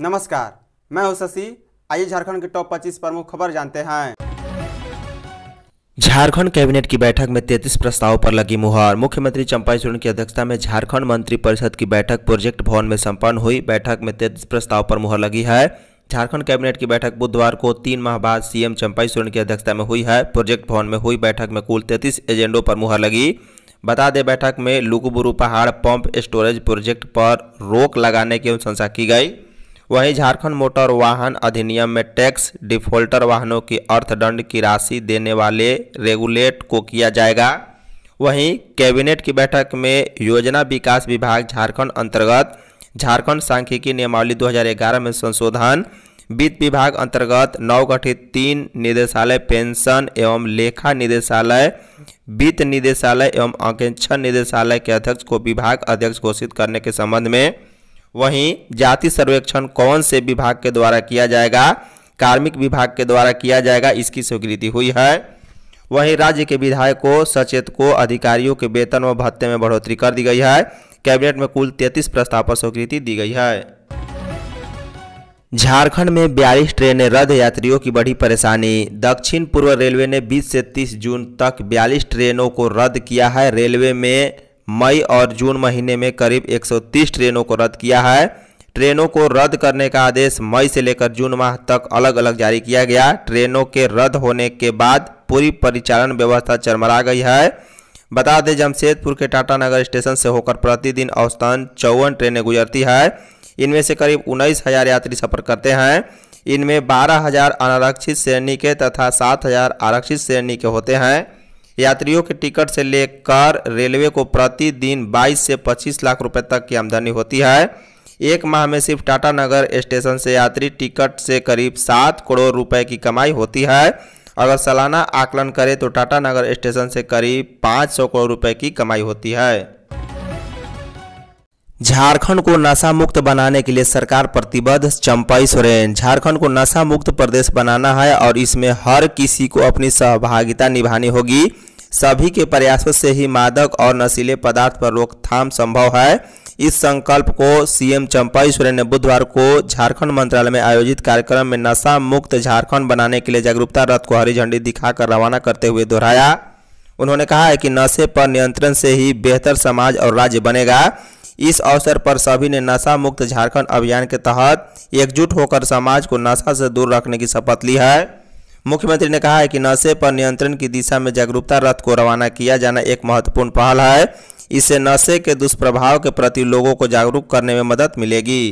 नमस्कार मैं हूं शशि आइए झारखंड के टॉप 25 प्रमुख खबर जानते हैं झारखंड कैबिनेट की बैठक में 33 प्रस्तावों पर लगी मुहर मुख्यमंत्री चंपा सोरेन की अध्यक्षता में झारखंड मंत्री परिषद की बैठक प्रोजेक्ट भवन में संपन्न हुई बैठक में 33 प्रस्ताव पर मुहर लगी है झारखंड कैबिनेट की बैठक बुधवार को तीन माह बाद सीएम चंपाई सोरेन की अध्यक्षता में हुई है प्रोजेक्ट भवन में हुई बैठक में कुल 33 एजेंडों पर मुहर लगी बता दें बैठक में लुकुबुरु पहाड़ पंप स्टोरेज प्रोजेक्ट पर रोक लगाने की अनुशंसा की गई वहीं झारखंड मोटर वाहन अधिनियम में टैक्स डिफॉल्टर वाहनों की अर्थदंड की राशि देने वाले रेगुलेट को किया जाएगा वहीं कैबिनेट की बैठक में योजना विकास विभाग झारखंड अंतर्गत झारखंड सांख्यिकी नियमावली 2011 में संशोधन वित्त विभाग अंतर्गत नवगठित तीन निदेशालय पेंशन एवं लेखा निदेशालय वित्त निदेशालय एवं अंकेक्षण निदेशालय के अध्यक्ष को विभाग अध्यक्ष घोषित करने के संबंध में वहीं जाति सर्वेक्षण कौन से विभाग के द्वारा किया जाएगा कार्मिक विभाग के द्वारा किया जाएगा इसकी स्वीकृति हुई है वहीं राज्य के विधायकों सचेतकों अधिकारियों के वेतन व भत्ते में बढ़ोतरी कर दी गई है कैबिनेट में कुल तैंतीस प्रस्ताव पर स्वीकृति दी गई है झारखंड में बयालीस ट्रेनें रद्द यात्रियों की बड़ी परेशानी दक्षिण पूर्व रेलवे ने 20 से 30 जून तक बयालीस ट्रेनों को रद्द किया है रेलवे में मई और जून महीने में करीब 130 ट्रेनों को रद्द किया है ट्रेनों को रद्द करने का आदेश मई से लेकर जून माह तक अलग अलग जारी किया गया ट्रेनों के रद्द होने के बाद पूरी परिचालन व्यवस्था चरमरा गई है बता दें जमशेदपुर के टाटानगर स्टेशन से होकर प्रतिदिन औसतन चौवन ट्रेनें गुजरती है इनमें से करीब उन्नीस हजार यात्री सफर करते हैं इनमें बारह हजार अनारक्षित श्रेणी के तथा सात हजार आरक्षित श्रेणी के होते हैं यात्रियों के टिकट से लेकर रेलवे को प्रतिदिन 22 से 25 लाख रुपए तक की आमदनी होती है एक माह में सिर्फ टाटा नगर स्टेशन से यात्री टिकट से करीब सात करोड़ रुपए की कमाई होती है अगर सालाना आकलन करें तो टाटा नगर स्टेशन से करीब 500 करोड़ रुपए की कमाई होती है झारखंड को नशा मुक्त बनाने के लिए सरकार प्रतिबद्ध चंपाई सोरेन झारखंड को नशा मुक्त प्रदेश बनाना है और इसमें हर किसी को अपनी सहभागिता निभानी होगी सभी के प्रयासों से ही मादक और नशीले पदार्थ पर रोकथाम संभव है इस संकल्प को सीएम चंपाई सोरेन ने बुधवार को झारखंड मंत्रालय में आयोजित कार्यक्रम में नशा मुक्त झारखंड बनाने के लिए जागरूकता रथ को हरी झंडी दिखाकर रवाना करते हुए दोहराया उन्होंने कहा है कि नशे पर नियंत्रण से ही बेहतर समाज और राज्य बनेगा इस अवसर पर सभी ने नशा मुक्त झारखंड अभियान के तहत एकजुट होकर समाज को नशा से दूर रखने की शपथ ली है मुख्यमंत्री ने कहा है कि नशे पर नियंत्रण की दिशा में जागरूकता रथ को रवाना किया जाना एक महत्वपूर्ण पहल है इससे नशे के दुष्प्रभाव के प्रति लोगों को जागरूक करने में मदद मिलेगी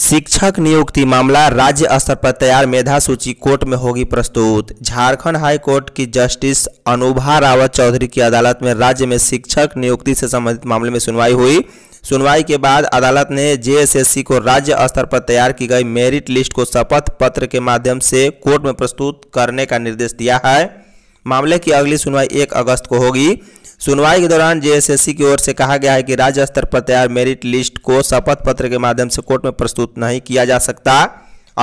शिक्षक नियुक्ति मामला राज्य स्तर पर तैयार मेधा सूची कोर्ट में होगी प्रस्तुत झारखंड हाई कोर्ट की जस्टिस अनुभा रावत चौधरी की अदालत में राज्य में शिक्षक नियुक्ति से संबंधित मामले में सुनवाई हुई सुनवाई के बाद अदालत ने जेएसएससी को राज्य स्तर पर तैयार की गई मेरिट लिस्ट को शपथ पत्र के माध्यम से कोर्ट में प्रस्तुत करने का निर्देश दिया है मामले की अगली सुनवाई एक अगस्त को होगी सुनवाई के दौरान जेएसएससी की ओर से कहा गया है कि राज्य स्तर पर तैयार मेरिट लिस्ट को शपथ पत्र के माध्यम से कोर्ट में प्रस्तुत नहीं किया जा सकता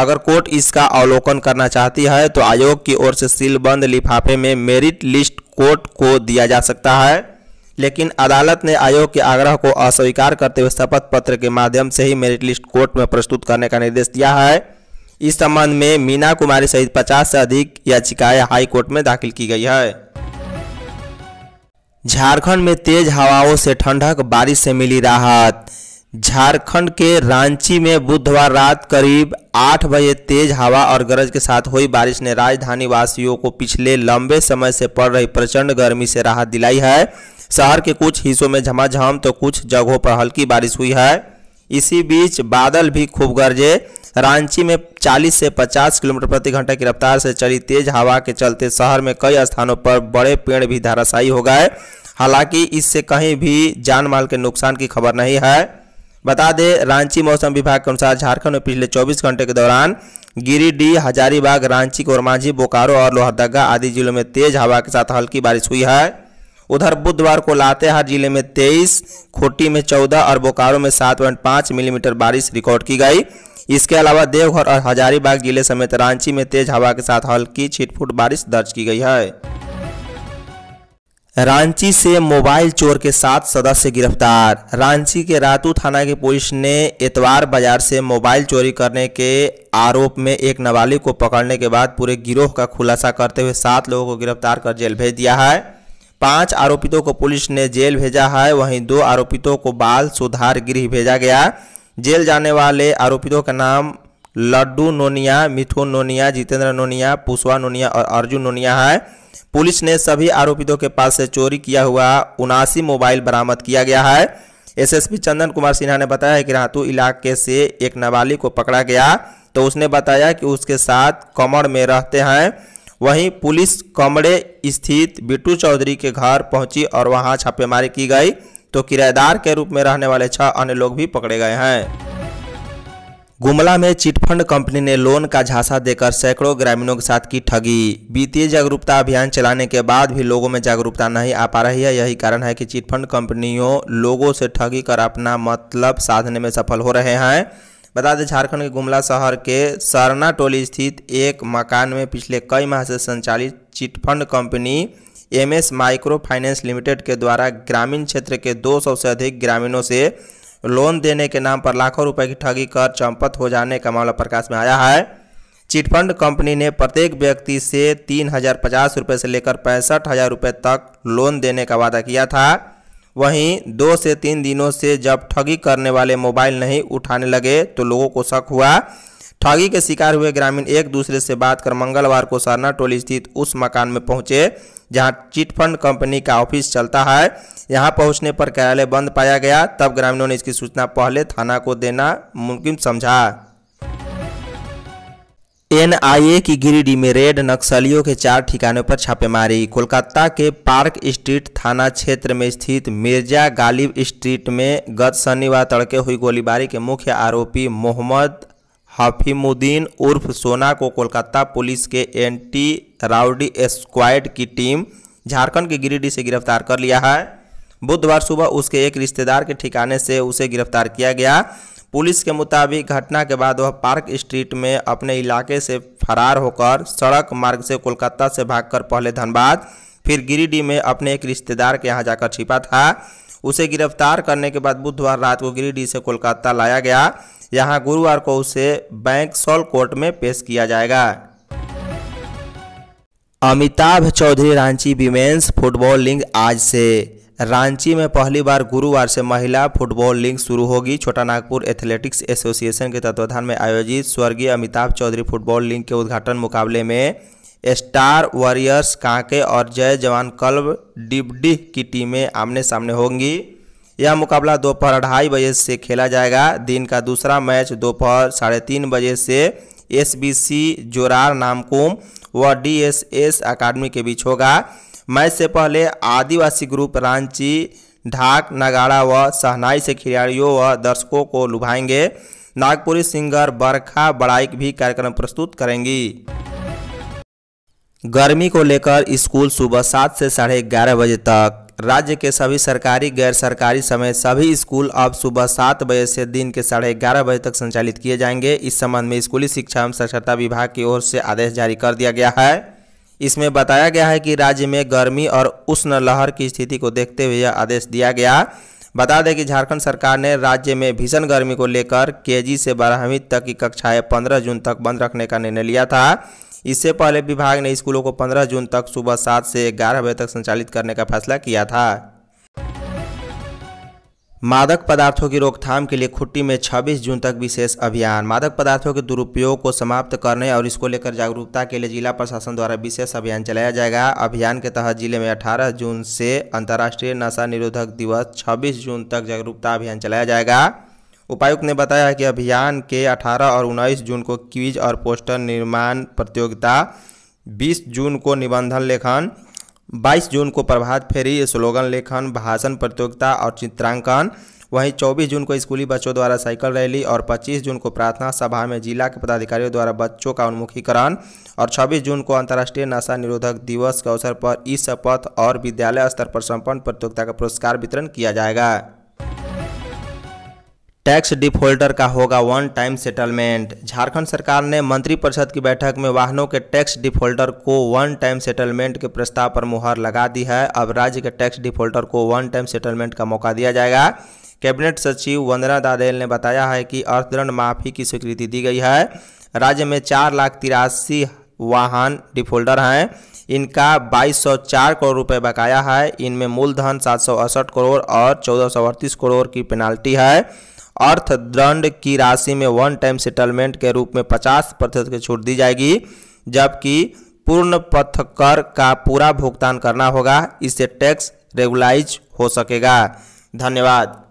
अगर कोर्ट इसका अवलोकन करना चाहती है तो आयोग की ओर से सीलबंद लिफाफे में मेरिट लिस्ट कोर्ट को दिया जा सकता है लेकिन अदालत ने आयोग के आग्रह को अस्वीकार करते हुए शपथ पत्र के माध्यम से ही मेरिट लिस्ट कोर्ट में प्रस्तुत करने का निर्देश दिया है इस संबंध में मीना कुमारी सहित 50 से अधिक याचिकाएं हाईकोर्ट में दाखिल की गई है झारखंड में तेज हवाओं से ठंडक बारिश से मिली राहत झारखंड के रांची में बुधवार रात करीब आठ बजे तेज हवा और गरज के साथ हुई बारिश ने राजधानी वासियों को पिछले लंबे समय से पड़ रही प्रचंड गर्मी से राहत दिलाई है शहर के कुछ हिस्सों में झमाझम तो कुछ जगहों पर हल्की बारिश हुई है इसी बीच बादल भी खूब गरजे रांची में 40 से 50 किलोमीटर प्रति घंटा की रफ्तार से चली तेज हवा के चलते शहर में कई स्थानों पर बड़े पेड़ भी धाराशायी हो गए हालांकि इससे कहीं भी जान माल के नुकसान की खबर नहीं है बता दें रांची मौसम विभाग के अनुसार झारखंड में पिछले 24 घंटे के दौरान गिरिडीह हजारीबाग रांची कोरमांझी बोकारो और लोहरदगा आदि जिलों में तेज हवा के साथ हल्की बारिश हुई है उधर बुधवार को लातेहार जिले में तेईस खोटी में चौदह और बोकारो में सात पॉइंट पांच मिलीमीटर बारिश रिकॉर्ड की गई इसके अलावा देवघर और हजारीबाग जिले समेत रांची में तेज हवा के साथ हल्की छिटफुट बारिश दर्ज की गई है रांची से मोबाइल चोर के सात सदस्य गिरफ्तार रांची के रातू थाना की पुलिस ने इतवार बाजार से मोबाइल चोरी करने के आरोप में एक नाबालिग को पकड़ने के बाद पूरे गिरोह का खुलासा करते हुए सात लोगों को गिरफ्तार कर जेल भेज दिया है पांच आरोपितों को पुलिस ने जेल भेजा है वहीं दो आरोपितों को बाल सुधार गृह भेजा गया जेल जाने वाले आरोपितों का नाम लड्डू नोनिया मिथुन नोनिया जितेंद्र नोनिया पुष्पा नोनिया और अर्जुन नोनिया है पुलिस ने सभी आरोपितों के पास से चोरी किया हुआ उनासी मोबाइल बरामद किया गया है एसएसपी चंदन कुमार सिन्हा ने बताया कि रातू इलाके से एक नाबालिग को पकड़ा गया तो उसने बताया कि उसके साथ कमर में रहते हैं वहीं पुलिस कमड़े स्थित बिट्टू चौधरी के घर पहुंची और वहां छापेमारी की गई तो किराएदार के रूप में रहने वाले छह अन्य लोग भी पकड़े गए हैं गुमला में चिटफंड कंपनी ने लोन का झांसा देकर सैकड़ों ग्रामीणों के साथ की ठगी वित्तीय जागरूकता अभियान चलाने के बाद भी लोगों में जागरूकता नहीं आ पा रही है यही कारण है कि चिटफंड कंपनियों लोगों से ठगी कर अपना मतलब साधने में सफल हो रहे हैं बता दें झारखंड के गुमला शहर के सरना टोली स्थित एक मकान में पिछले कई माह से संचालित chit fund company M S micro finance limited के द्वारा ग्रामीण क्षेत्र के 200 से अधिक ग्रामीणों से लोन देने के नाम पर लाखों रुपए की ठगी कर चंपत हो जाने का मामला प्रकाश में आया है चिटफंड कंपनी ने प्रत्येक व्यक्ति से तीन हजार पचास रुपये से लेकर पैंसठ हजार रुपये तक लोन देने का वादा किया था वहीं दो से तीन दिनों से जब ठगी करने वाले मोबाइल नहीं उठाने लगे तो लोगों को शक हुआ ठगी के शिकार हुए ग्रामीण एक दूसरे से बात कर मंगलवार को सरना टोली स्थित उस मकान में पहुंचे जहां चिटफंड कंपनी का ऑफिस चलता है यहां पहुंचने पर कार्यालय बंद पाया गया तब ग्रामीणों ने इसकी सूचना पहले थाना को देना मुमकिन समझा एनआईए की गिरिडीह में रेड नक्सलियों के चार ठिकानों पर छापेमारी कोलकाता के पार्क स्ट्रीट थाना क्षेत्र में स्थित मिर्जा गालिब स्ट्रीट में गत शनिवार तड़के हुई गोलीबारी के मुख्य आरोपी मोहम्मद हफीमुद्दीन उर्फ सोना को कोलकाता पुलिस के एंटी राउडी स्क्वाड की टीम झारखंड के गिरिडीह से गिरफ्तार कर लिया है बुधवार सुबह उसके एक रिश्तेदार के ठिकाने से उसे गिरफ्तार किया गया पुलिस के मुताबिक घटना के बाद वह पार्क स्ट्रीट में अपने इलाके से फरार होकर सड़क मार्ग से कोलकाता से भागकर पहले धनबाद फिर गिरिडीह में अपने एक रिश्तेदार के यहाँ जाकर छिपा था उसे गिरफ्तार करने के बाद बुधवार रात को गिरिडीह से कोलकाता लाया गया यहाँ गुरुवार को उसे बैंक सॉल कोर्ट में पेश किया जाएगा Amitabh Chaudhary Ranchi women's football league आज से रांची में पहली बार गुरुवार से महिला फुटबॉल लीग शुरू होगी छोटा नागपुर एथलेटिक्स एसोसिएशन के तत्वाधान में आयोजित स्वर्गीय अमिताभ चौधरी फुटबॉल लीग के उद्घाटन मुकाबले में स्टार वॉरियर्स कांके और जय जवान क्लब डिबडी की टीमें आमने सामने होंगी यह मुकाबला दोपहर ढाई बजे से खेला जाएगा दिन का दूसरा मैच दोपहर साढ़े तीन बजे से S B C Jorar Namkum व डी एस एस अकादमी के बीच होगा मैच से पहले आदिवासी ग्रुप रांची ढाक नगाड़ा व सहनाई से खिलाड़ियों व दर्शकों को लुभाएंगे नागपुरी सिंगर बरखा बड़ाइक भी कार्यक्रम प्रस्तुत करेंगी गर्मी को लेकर स्कूल सुबह सात से साढ़े ग्यारह बजे तक राज्य के सभी सरकारी गैर सरकारी समेत सभी स्कूल अब सुबह सात बजे से दिन के साढ़े ग्यारह बजे तक संचालित किए जाएंगे इस संबंध में स्कूली शिक्षा एवं साक्षरता विभाग की ओर से आदेश जारी कर दिया गया है इसमें बताया गया है कि राज्य में गर्मी और उष्ण लहर की स्थिति को देखते हुए यह आदेश दिया गया बता दें कि झारखंड सरकार ने राज्य में भीषण गर्मी को लेकर केजी से बारहवीं तक की कक्षाएं पंद्रह जून तक बंद रखने का निर्णय लिया था इससे पहले विभाग ने स्कूलों को 15 जून तक सुबह सात से ग्यारह बजे तक संचालित करने का फैसला किया था मादक पदार्थों की रोकथाम के लिए खुट्टी में 26 जून तक विशेष अभियान मादक पदार्थों के दुरुपयोग को समाप्त करने और इसको लेकर जागरूकता के लिए जिला प्रशासन द्वारा विशेष अभियान चलाया जाएगा अभियान के तहत जिले में 18 जून से अंतर्राष्ट्रीय नशा निरोधक दिवस 26 जून तक जागरूकता अभियान चलाया जाएगा उपायुक्त ने बताया कि अभियान के अठारह और उन्नीस जून को क्विज और पोस्टर निर्माण प्रतियोगिता बीस जून को निबंधन लेखन 22 जून को प्रभात फेरी स्लोगन लेखन भाषण प्रतियोगिता और चित्रांकन वहीं 24 जून को स्कूली बच्चों द्वारा साइकिल रैली और 25 जून को प्रार्थना सभा में जिला के पदाधिकारियों द्वारा बच्चों का उन्मुखीकरण और 26 जून को अंतर्राष्ट्रीय नशा निरोधक दिवस के अवसर पर ई शपथ और विद्यालय स्तर पर संपन्न प्रतियोगिता का पुरस्कार वितरण किया जाएगा टैक्स डिफॉल्टर का होगा वन टाइम सेटलमेंट झारखंड सरकार ने मंत्रिपरिषद की बैठक में वाहनों के टैक्स डिफॉल्टर को वन टाइम सेटलमेंट के प्रस्ताव पर मुहर लगा दी है अब राज्य के टैक्स डिफॉल्टर को वन टाइम सेटलमेंट का मौका दिया जाएगा कैबिनेट सचिव वंदना दादेल ने बताया है कि अर्थदंड माफी की स्वीकृति दी गई है राज्य में चार लाख तिरासी वाहन डिफॉल्टर हैं इनका 2204 करोड़ रुपए बकाया है इनमें मूलधन सात करोड़ और चौदह करोड़ की पेनाल्टी है अर्थ दंड की राशि में वन टाइम सेटलमेंट के रूप में पचास प्रतिशत की छूट दी जाएगी जबकि पूर्ण पथ कर का पूरा भुगतान करना होगा इससे टैक्स रेगुलाइज हो सकेगा धन्यवाद